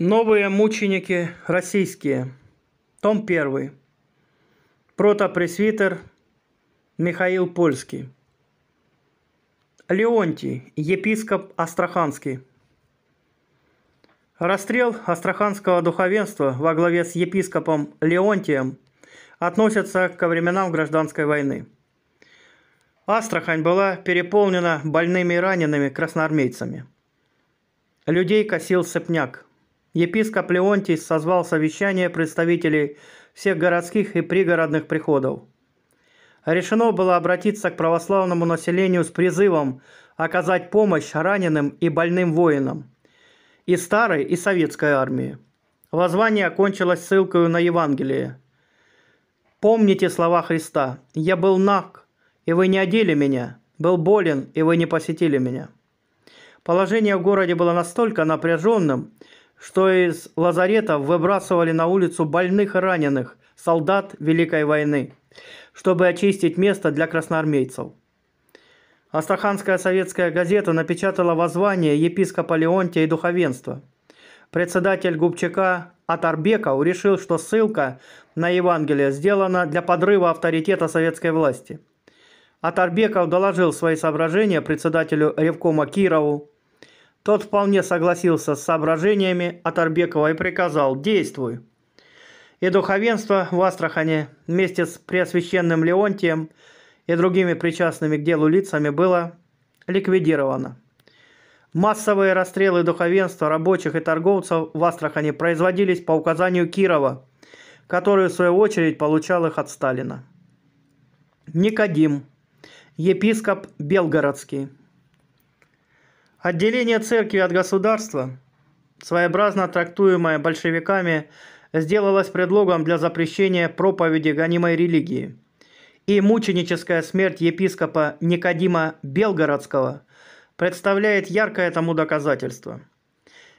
Новые мученики российские. Том 1. Протопресвитер Михаил Польский. Леонтий, епископ Астраханский. Расстрел астраханского духовенства во главе с епископом Леонтием относится ко временам гражданской войны. Астрахань была переполнена больными и ранеными красноармейцами. Людей косил сыпняк – Епископ Леонтий созвал совещание представителей всех городских и пригородных приходов. Решено было обратиться к православному населению с призывом оказать помощь раненым и больным воинам и старой, и советской армии. Воззвание окончилось ссылкой на Евангелие. «Помните слова Христа. Я был наг, и вы не одели меня. Был болен, и вы не посетили меня». Положение в городе было настолько напряженным, что из лазарета выбрасывали на улицу больных и раненых солдат Великой войны, чтобы очистить место для красноармейцев. Астраханская советская газета напечатала воззвание епископа Леонтия и духовенства. Председатель Губчака Атарбеков решил, что ссылка на Евангелие сделана для подрыва авторитета советской власти. Атарбеков доложил свои соображения председателю Ревкома Кирову, тот вполне согласился с соображениями Аторбекова и приказал «Действуй!». И духовенство в Астрахане вместе с Преосвященным Леонтием и другими причастными к делу лицами было ликвидировано. Массовые расстрелы духовенства, рабочих и торговцев в Астрахани производились по указанию Кирова, который в свою очередь получал их от Сталина. Никодим, епископ Белгородский, Отделение церкви от государства, своеобразно трактуемое большевиками, сделалось предлогом для запрещения проповеди гонимой религии. И мученическая смерть епископа Никодима Белгородского представляет яркое тому доказательство.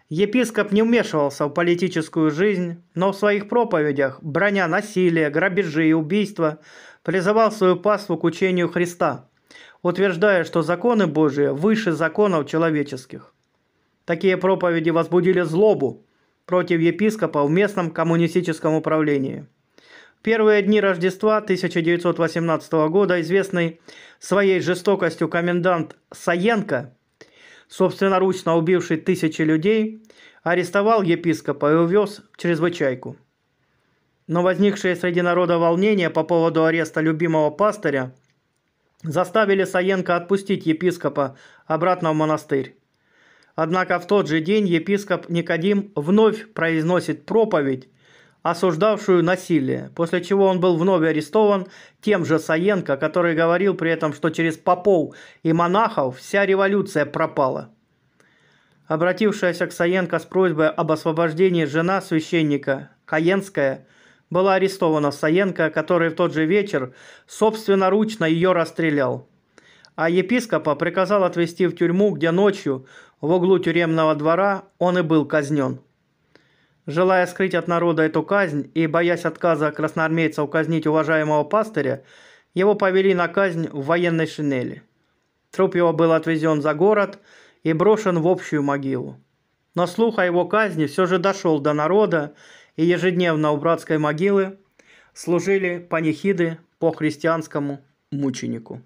Епископ не вмешивался в политическую жизнь, но в своих проповедях, броня насилия, грабежи и убийства, призывал свою паству к учению Христа – утверждая, что законы Божии выше законов человеческих. Такие проповеди возбудили злобу против епископа в местном коммунистическом управлении. В первые дни Рождества 1918 года известный своей жестокостью комендант Саенко, собственноручно убивший тысячи людей, арестовал епископа и увез в чрезвычайку. Но возникшие среди народа волнения по поводу ареста любимого пастыря – заставили Саенко отпустить епископа обратно в монастырь. Однако в тот же день епископ Никодим вновь произносит проповедь, осуждавшую насилие, после чего он был вновь арестован тем же Саенко, который говорил при этом, что через попов и монахов вся революция пропала. Обратившаяся к Саенко с просьбой об освобождении жена священника, Каенская – была арестована Саенко, который в тот же вечер собственноручно ее расстрелял. А епископа приказал отвезти в тюрьму, где ночью в углу тюремного двора он и был казнен. Желая скрыть от народа эту казнь и боясь отказа красноармейцев казнить уважаемого пастыря, его повели на казнь в военной шинели. Труп его был отвезен за город и брошен в общую могилу. Но слух о его казни все же дошел до народа, и ежедневно у братской могилы служили панихиды по христианскому мученику.